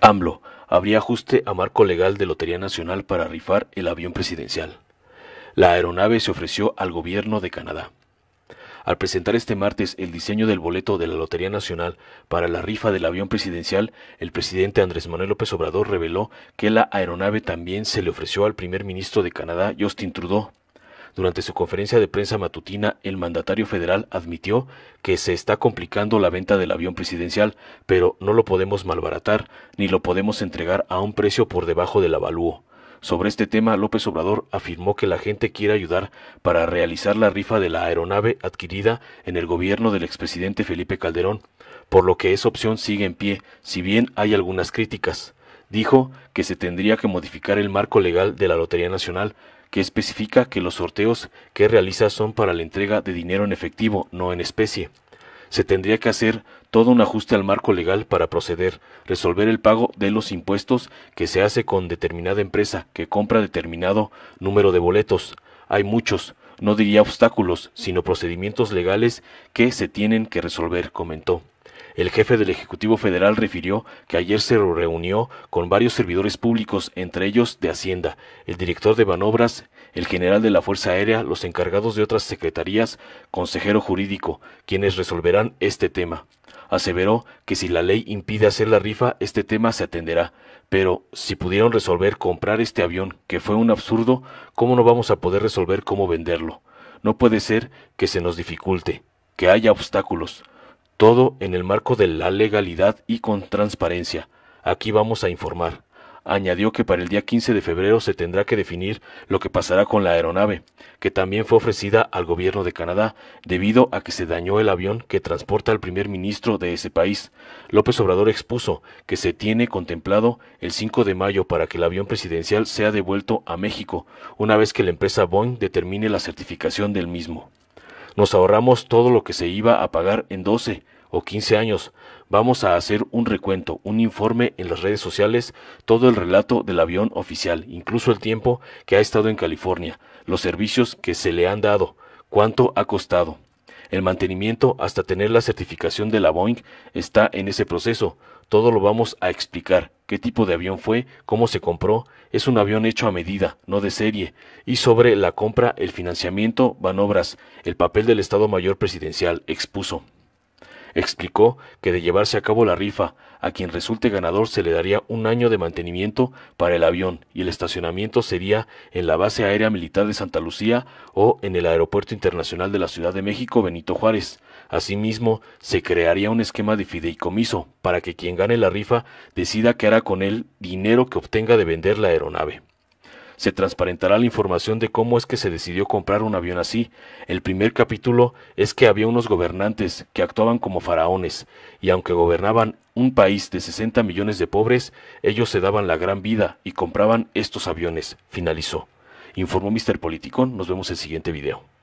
AMLO, habría ajuste a marco legal de Lotería Nacional para rifar el avión presidencial. La aeronave se ofreció al gobierno de Canadá. Al presentar este martes el diseño del boleto de la Lotería Nacional para la rifa del avión presidencial, el presidente Andrés Manuel López Obrador reveló que la aeronave también se le ofreció al primer ministro de Canadá, Justin Trudeau, durante su conferencia de prensa matutina, el mandatario federal admitió que se está complicando la venta del avión presidencial, pero no lo podemos malbaratar ni lo podemos entregar a un precio por debajo del avalúo. Sobre este tema, López Obrador afirmó que la gente quiere ayudar para realizar la rifa de la aeronave adquirida en el gobierno del expresidente Felipe Calderón, por lo que esa opción sigue en pie, si bien hay algunas críticas. Dijo que se tendría que modificar el marco legal de la Lotería Nacional que especifica que los sorteos que realiza son para la entrega de dinero en efectivo, no en especie. Se tendría que hacer todo un ajuste al marco legal para proceder, resolver el pago de los impuestos que se hace con determinada empresa que compra determinado número de boletos. Hay muchos, no diría obstáculos, sino procedimientos legales que se tienen que resolver, comentó. El jefe del Ejecutivo Federal refirió que ayer se reunió con varios servidores públicos, entre ellos de Hacienda, el director de Banobras, el general de la Fuerza Aérea, los encargados de otras secretarías, consejero jurídico, quienes resolverán este tema. Aseveró que si la ley impide hacer la rifa, este tema se atenderá. Pero si pudieron resolver comprar este avión, que fue un absurdo, ¿cómo no vamos a poder resolver cómo venderlo? No puede ser que se nos dificulte, que haya obstáculos. Todo en el marco de la legalidad y con transparencia. Aquí vamos a informar. Añadió que para el día 15 de febrero se tendrá que definir lo que pasará con la aeronave, que también fue ofrecida al gobierno de Canadá debido a que se dañó el avión que transporta al primer ministro de ese país. López Obrador expuso que se tiene contemplado el 5 de mayo para que el avión presidencial sea devuelto a México, una vez que la empresa Boeing determine la certificación del mismo. Nos ahorramos todo lo que se iba a pagar en 12, o 15 años. Vamos a hacer un recuento, un informe en las redes sociales, todo el relato del avión oficial, incluso el tiempo que ha estado en California, los servicios que se le han dado, cuánto ha costado. El mantenimiento hasta tener la certificación de la Boeing está en ese proceso. Todo lo vamos a explicar. ¿Qué tipo de avión fue? ¿Cómo se compró? Es un avión hecho a medida, no de serie. Y sobre la compra, el financiamiento, van obras, el papel del Estado Mayor Presidencial, expuso. Explicó que de llevarse a cabo la rifa, a quien resulte ganador se le daría un año de mantenimiento para el avión y el estacionamiento sería en la base aérea militar de Santa Lucía o en el Aeropuerto Internacional de la Ciudad de México Benito Juárez. Asimismo, se crearía un esquema de fideicomiso para que quien gane la rifa decida qué hará con el dinero que obtenga de vender la aeronave se transparentará la información de cómo es que se decidió comprar un avión así. El primer capítulo es que había unos gobernantes que actuaban como faraones, y aunque gobernaban un país de 60 millones de pobres, ellos se daban la gran vida y compraban estos aviones, finalizó. Informó Mr. Politicón, nos vemos en el siguiente video.